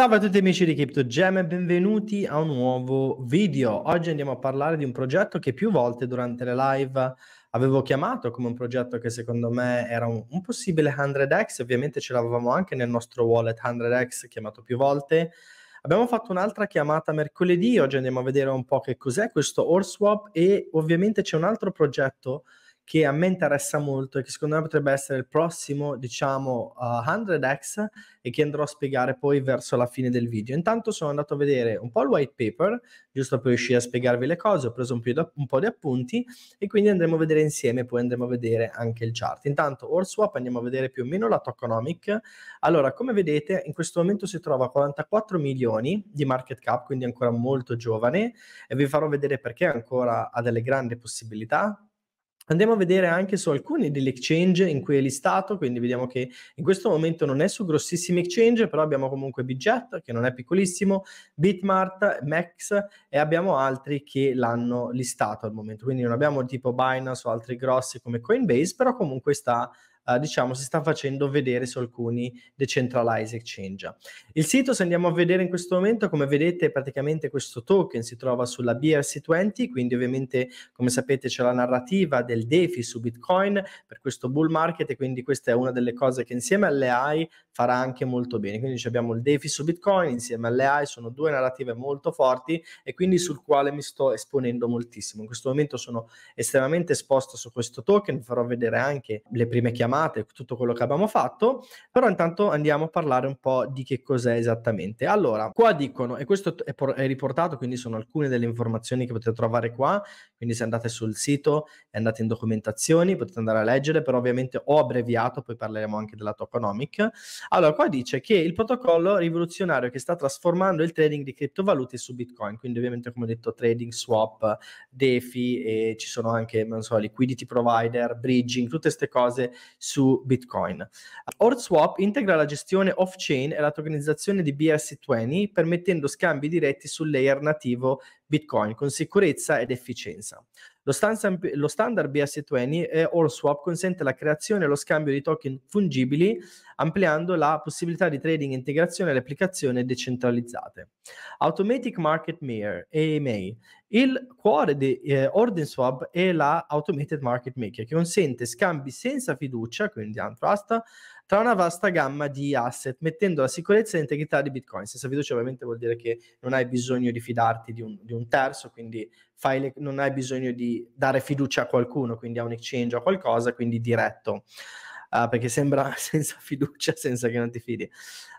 Salve a tutti amici di CryptoGem e benvenuti a un nuovo video. Oggi andiamo a parlare di un progetto che più volte durante le live avevo chiamato come un progetto che secondo me era un, un possibile 100x, ovviamente ce l'avevamo anche nel nostro wallet 100x chiamato più volte. Abbiamo fatto un'altra chiamata mercoledì, oggi andiamo a vedere un po' che cos'è questo Orswap e ovviamente c'è un altro progetto che a me interessa molto e che secondo me potrebbe essere il prossimo, diciamo, uh, 100x e che andrò a spiegare poi verso la fine del video. Intanto sono andato a vedere un po' il white paper, giusto per riuscire a spiegarvi le cose, ho preso un, da, un po' di appunti e quindi andremo a vedere insieme, poi andremo a vedere anche il chart. Intanto Orswap andiamo a vedere più o meno la Toconomic. Allora, come vedete, in questo momento si trova a 44 milioni di market cap, quindi ancora molto giovane e vi farò vedere perché ancora ha delle grandi possibilità Andiamo a vedere anche su alcuni degli exchange in cui è listato, quindi vediamo che in questo momento non è su grossissimi exchange, però abbiamo comunque Bitget, che non è piccolissimo, Bitmart, Max e abbiamo altri che l'hanno listato al momento. Quindi non abbiamo tipo Binance o altri grossi come Coinbase, però comunque sta eh, diciamo, si sta facendo vedere su alcuni decentralized exchange. Il sito, se andiamo a vedere in questo momento, come vedete praticamente questo token si trova sulla BRC20, quindi ovviamente come sapete c'è la narrativa del DeFi su Bitcoin per questo bull market e quindi questa è una delle cose che insieme alle AI farà anche molto bene. Quindi abbiamo il DeFi su Bitcoin insieme alle AI, sono due narrative molto forti e quindi sul quale mi sto esponendo moltissimo. In questo momento sono estremamente esposto su questo token, farò vedere anche le prime chiamate chiamate, tutto quello che abbiamo fatto, però intanto andiamo a parlare un po' di che cos'è esattamente. Allora, qua dicono, e questo è, por- è riportato, quindi sono alcune delle informazioni che potete trovare qua, quindi se andate sul sito e andate in documentazioni potete andare a leggere, però ovviamente ho abbreviato, poi parleremo anche della Toconomic. Allora, qua dice che il protocollo rivoluzionario che sta trasformando il trading di criptovalute su Bitcoin, quindi ovviamente come ho detto trading, swap, DeFi e ci sono anche, non so, liquidity provider, bridging, tutte queste cose su Bitcoin. OrSwap integra la gestione off-chain e la tokenizzazione di BRC20 permettendo scambi diretti sul layer nativo Bitcoin con sicurezza ed efficienza. Lo, stand- lo standard BRC20 e OrSwap consente la creazione e lo scambio di token fungibili ampliando la possibilità di trading e integrazione alle applicazioni decentralizzate. Automatic Market Maker, AMA, il cuore di eh, OrdinSwap è la Automated Market Maker che consente scambi senza fiducia, quindi antrust, tra una vasta gamma di asset, mettendo la sicurezza e l'integrità di Bitcoin. Senza fiducia ovviamente vuol dire che non hai bisogno di fidarti di un, di un terzo, quindi le, non hai bisogno di dare fiducia a qualcuno, quindi a un exchange o a qualcosa, quindi diretto uh, perché sembra senza fiducia, senza che non ti fidi.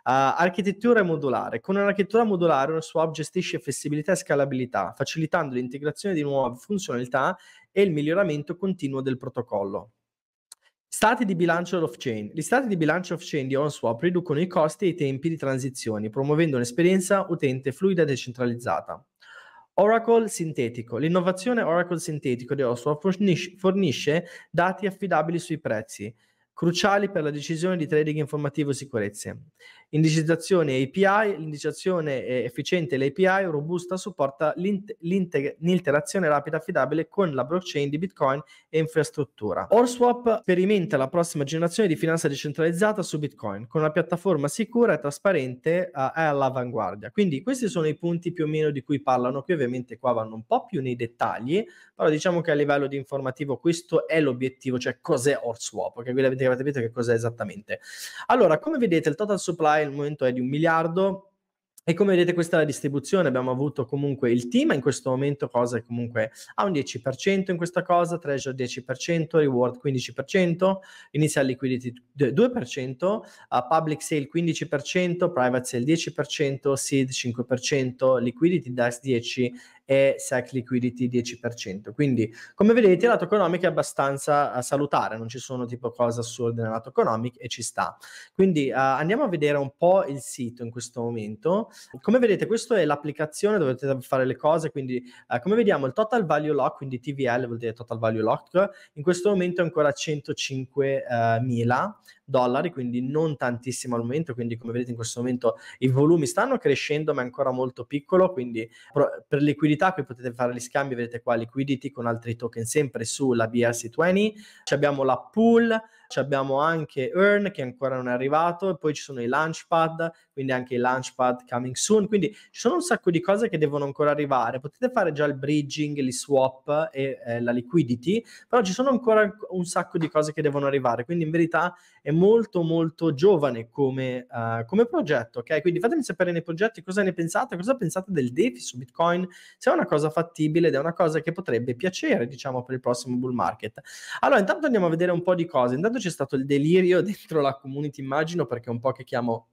Uh, architettura modulare. Con un'architettura modulare uno swap gestisce flessibilità e scalabilità, facilitando l'integrazione di nuove funzionalità e il miglioramento continuo del protocollo. Stati di bilancio off-chain. Gli stati di bilancio off-chain di OnSwap riducono i costi e i tempi di transizioni, promuovendo un'esperienza utente fluida e decentralizzata. Oracle sintetico. L'innovazione Oracle sintetico di OnSwap fornisce, fornisce dati affidabili sui prezzi, cruciali per la decisione di trading informativo e sicurezze. Indicizzazione API, l'indicizzazione efficiente l'API robusta supporta l'interazione rapida e affidabile con la blockchain di Bitcoin e infrastruttura. Orswap sperimenta la prossima generazione di finanza decentralizzata su Bitcoin con una piattaforma sicura e trasparente uh, all'avanguardia. Quindi questi sono i punti più o meno di cui parlano, qui ovviamente qua vanno un po' più nei dettagli, però diciamo che a livello di informativo questo è l'obiettivo, cioè cos'è Orswap, che voi avete capito che cos'è esattamente. Allora, come vedete il total supply al momento è di un miliardo e come vedete questa è la distribuzione, abbiamo avuto comunque il team in questo momento, cosa che comunque ha un 10% in questa cosa, Treasure 10%, Reward 15%, Initial Liquidity 2%, uh, Public Sale 15%, Private Sale 10%, Seed 5%, Liquidity dash 10% e SEC Liquidity 10%. Quindi, come vedete, lato economic è abbastanza eh, salutare, non ci sono tipo cose assurde nella lato economic e ci sta. Quindi uh, andiamo a vedere un po' il sito in questo momento. Come vedete, questa è l'applicazione, dove dovete fare le cose, quindi uh, come vediamo il total value lock, quindi TVL vuol dire total value lock, in questo momento è ancora 105.000 dollari, quindi non tantissimo al momento, quindi come vedete in questo momento i volumi stanno crescendo ma è ancora molto piccolo, quindi per liquidità qui potete fare gli scambi, vedete qua liquidity con altri token sempre sulla BRC20, ci abbiamo la pool, ci abbiamo anche Earn che ancora non è arrivato poi ci sono i Launchpad, quindi anche i Launchpad coming soon, quindi ci sono un sacco di cose che devono ancora arrivare, potete fare già il bridging, gli swap e eh, la liquidity, però ci sono ancora un sacco di cose che devono arrivare, quindi in verità è molto molto molto giovane come, uh, come progetto, ok? Quindi fatemi sapere nei progetti cosa ne pensate, cosa pensate del DeFi su Bitcoin, se è una cosa fattibile ed è una cosa che potrebbe piacere, diciamo, per il prossimo bull market. Allora, intanto andiamo a vedere un po' di cose. Intanto c'è stato il delirio dentro la community, immagino, perché è un po' che chiamo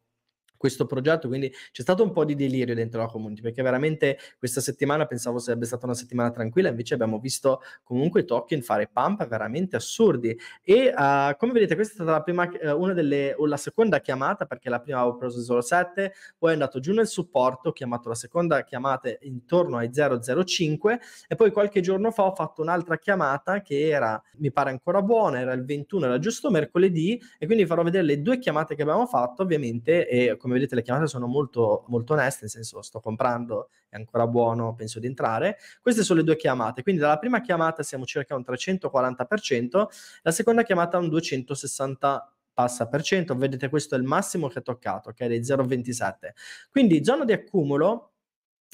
questo progetto, quindi c'è stato un po' di delirio dentro la community, perché veramente questa settimana pensavo sarebbe stata una settimana tranquilla, invece abbiamo visto comunque token fare pump veramente assurdi e uh, come vedete questa è stata la prima, uh, una delle, o la seconda chiamata, perché la prima avevo preso 0,7, poi è andato giù nel supporto, ho chiamato la seconda chiamata intorno ai 0,05 e poi qualche giorno fa ho fatto un'altra chiamata che era, mi pare ancora buona, era il 21, era giusto mercoledì e quindi farò vedere le due chiamate che abbiamo fatto ovviamente e come come vedete le chiamate sono molto, molto oneste, nel senso sto comprando, è ancora buono, penso di entrare. Queste sono le due chiamate, quindi dalla prima chiamata siamo circa un 340%, la seconda chiamata un 260% passa per cento, vedete questo è il massimo che ha toccato, che è dei 0,27. Quindi zona di accumulo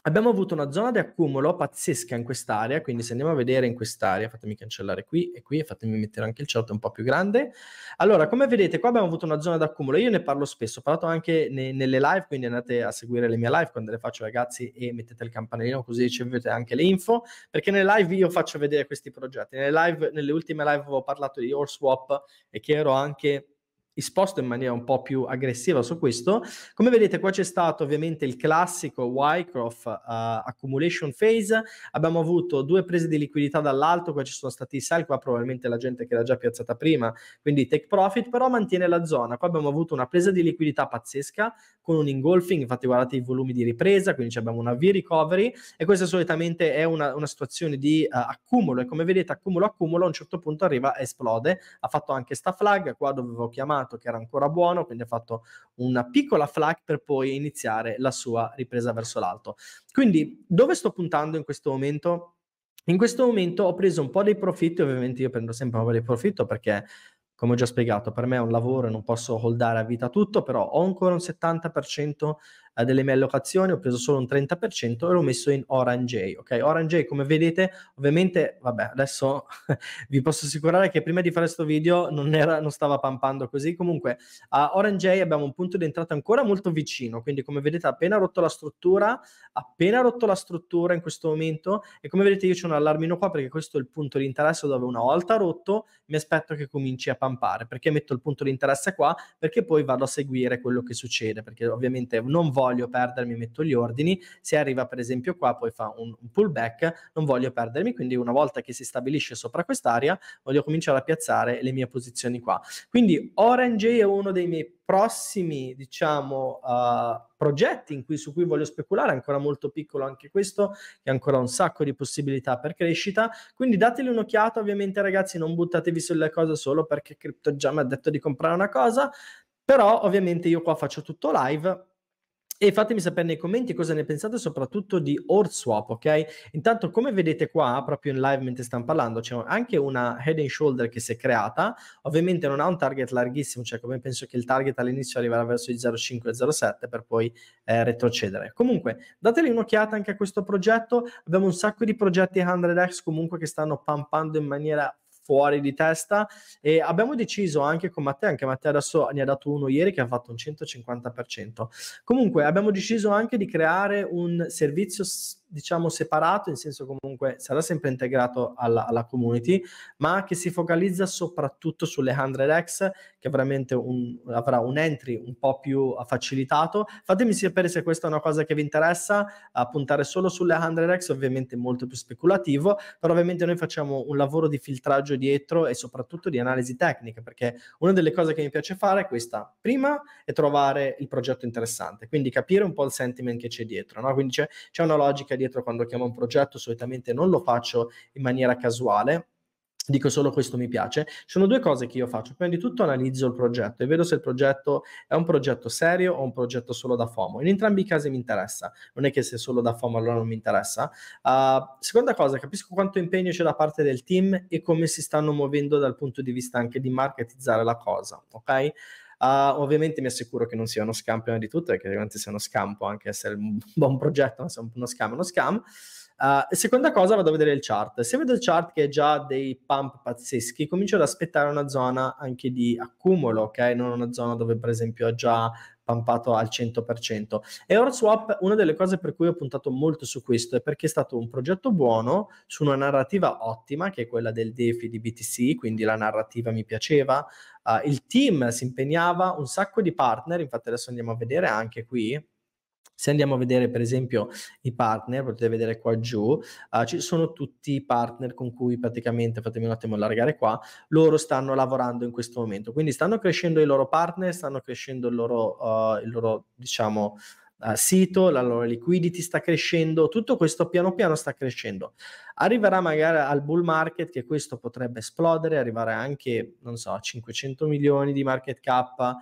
Abbiamo avuto una zona di accumulo pazzesca in quest'area, quindi se andiamo a vedere in quest'area, fatemi cancellare qui e qui e fatemi mettere anche il chart un po' più grande. Allora, come vedete qua abbiamo avuto una zona di accumulo, io ne parlo spesso, ho parlato anche ne- nelle live, quindi andate a seguire le mie live quando le faccio ragazzi e mettete il campanellino così ricevete anche le info, perché nelle live io faccio vedere questi progetti. Nelle, live, nelle ultime live avevo parlato di Your Swap e che ero anche esposto in maniera un po' più aggressiva su questo. Come vedete qua c'è stato ovviamente il classico Wycroft uh, accumulation phase, abbiamo avuto due prese di liquidità dall'alto, qua ci sono stati i sell, qua probabilmente la gente che l'ha già piazzata prima, quindi take profit, però mantiene la zona. Qua abbiamo avuto una presa di liquidità pazzesca con un ingolfing, infatti guardate i volumi di ripresa, quindi abbiamo una V-recovery e questa solitamente è una, una situazione di uh, accumulo e come vedete accumulo accumulo a un certo punto arriva esplode, ha fatto anche sta flag, qua dovevo chiamare trovato che era ancora buono, quindi ha fatto una piccola flag per poi iniziare la sua ripresa verso l'alto. Quindi dove sto puntando in questo momento? In questo momento ho preso un po' dei profitti, ovviamente io prendo sempre un po' di profitto perché come ho già spiegato, per me è un lavoro e non posso holdare a vita tutto, però ho ancora un 70% delle mie allocazioni, ho preso solo un 30% e l'ho messo in Orange, ok? Orange, come vedete, ovviamente, vabbè, adesso vi posso assicurare che prima di fare questo video non, era, non stava pampando così, comunque a Orange abbiamo un punto di entrata ancora molto vicino, quindi come vedete appena rotto la struttura, appena rotto la struttura in questo momento e come vedete io c'è un allarmino qua perché questo è il punto di interesse dove una volta rotto mi aspetto che cominci a pampare, perché metto il punto di interesse qua, perché poi vado a seguire quello che succede, perché ovviamente non voglio voglio perdermi, metto gli ordini. Se arriva per esempio qua, poi fa un, un pullback, non voglio perdermi, quindi una volta che si stabilisce sopra quest'area, voglio cominciare a piazzare le mie posizioni qua. Quindi Orange è uno dei miei prossimi, diciamo, uh, progetti cui, su cui voglio speculare, È ancora molto piccolo anche questo, che ha ancora un sacco di possibilità per crescita, quindi dateli un'occhiata, ovviamente ragazzi non buttatevi sulle cose solo perché CryptoJam ha detto di comprare una cosa, però ovviamente io qua faccio tutto live, e fatemi sapere nei commenti cosa ne pensate soprattutto di Ord Swap, ok? Intanto come vedete qua, proprio in live mentre stiamo parlando, c'è anche una head and shoulder che si è creata, ovviamente non ha un target larghissimo, cioè come penso che il target all'inizio arriverà verso i 0,5 0,7 per poi eh, retrocedere. Comunque, dateli un'occhiata anche a questo progetto, abbiamo un sacco di progetti 100x comunque che stanno pampando in maniera fuori di testa e abbiamo deciso anche con Matteo, anche Matteo adesso ne ha dato uno ieri che ha fatto un 150%. Comunque abbiamo deciso anche di creare un servizio diciamo separato, in senso comunque sarà sempre integrato alla, alla community, ma che si focalizza soprattutto sulle 100x, che veramente un, avrà un entry un po' più facilitato. Fatemi sapere se questa è una cosa che vi interessa, puntare solo sulle 100x, ovviamente molto più speculativo, però ovviamente noi facciamo un lavoro di filtraggio dietro e soprattutto di analisi tecnica, perché una delle cose che mi piace fare è questa, prima è trovare il progetto interessante, quindi capire un po' il sentiment che c'è dietro, no? quindi c'è, c'è una logica di dietro quando chiamo un progetto, solitamente non lo faccio in maniera casuale, dico solo questo mi piace, sono due cose che io faccio. Prima di tutto analizzo il progetto e vedo se il progetto è un progetto serio o un progetto solo da FOMO. In entrambi i casi mi interessa, non è che se è solo da FOMO allora non mi interessa. Uh, seconda cosa, capisco quanto impegno c'è da parte del team e come si stanno muovendo dal punto di vista anche di marketizzare la cosa, ok? Ah, ovviamente mi assicuro che non sia uno scam prima di tutto, e che ovviamente sia uno scam può anche essere un buon progetto, ma se è uno scam è uno scam. Uh, seconda cosa, vado a vedere il chart. Se vedo il chart che è già dei pump pazzeschi, comincio ad aspettare una zona anche di accumulo, ok? Non una zona dove per esempio ho già pampato al 100%. E Oraswap, una delle cose per cui ho puntato molto su questo è perché è stato un progetto buono, su una narrativa ottima, che è quella del DeFi di BTC, quindi la narrativa mi piaceva, uh, il team si impegnava, un sacco di partner, infatti adesso andiamo a vedere anche qui, se andiamo a vedere per esempio i partner, potete vedere qua giù, uh, ci sono tutti i partner con cui praticamente, fatemi un attimo allargare qua, loro stanno lavorando in questo momento. Quindi stanno crescendo i loro partner, stanno crescendo il loro, uh, il loro diciamo, uh, sito, la loro liquidity sta crescendo, tutto questo piano piano sta crescendo. Arriverà magari al bull market che questo potrebbe esplodere, arrivare anche, non so, a 500 milioni di market cap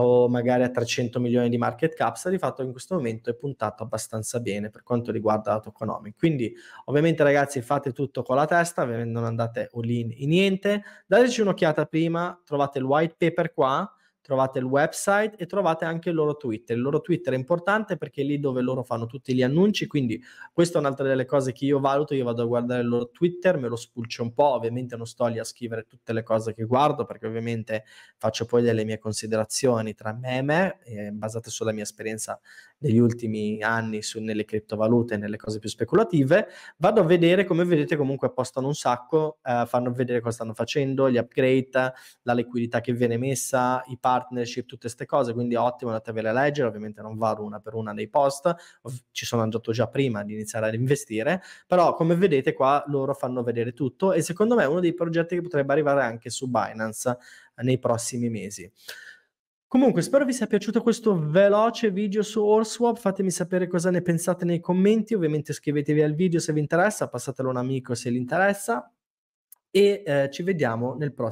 o magari a 300 milioni di market caps, di fatto in questo momento è puntato abbastanza bene per quanto riguarda lato economico. Quindi ovviamente ragazzi fate tutto con la testa, non andate all in niente, dateci un'occhiata prima, trovate il white paper qua, trovate il website e trovate anche il loro Twitter. Il loro Twitter è importante perché è lì dove loro fanno tutti gli annunci, quindi questa è un'altra delle cose che io valuto, io vado a guardare il loro Twitter, me lo spulcio un po', ovviamente non sto lì a scrivere tutte le cose che guardo perché ovviamente faccio poi delle mie considerazioni tra me e me, eh, basate sulla mia esperienza degli ultimi anni su, nelle criptovalute, e nelle cose più speculative, vado a vedere, come vedete comunque postano un sacco, eh, fanno vedere cosa stanno facendo, gli upgrade, la liquidità che viene messa, i pass partnership, tutte queste cose, quindi ottimo, andatevele a leggere, ovviamente non vado una per una nei post, ci sono andato già prima di iniziare ad investire, però come vedete qua loro fanno vedere tutto e secondo me è uno dei progetti che potrebbe arrivare anche su Binance eh, nei prossimi mesi. Comunque, spero vi sia piaciuto questo veloce video su Allswap. Fatemi sapere cosa ne pensate nei commenti. Ovviamente iscrivetevi al video se vi interessa, passatelo a un amico se vi interessa. E eh, ci vediamo nel prossimo.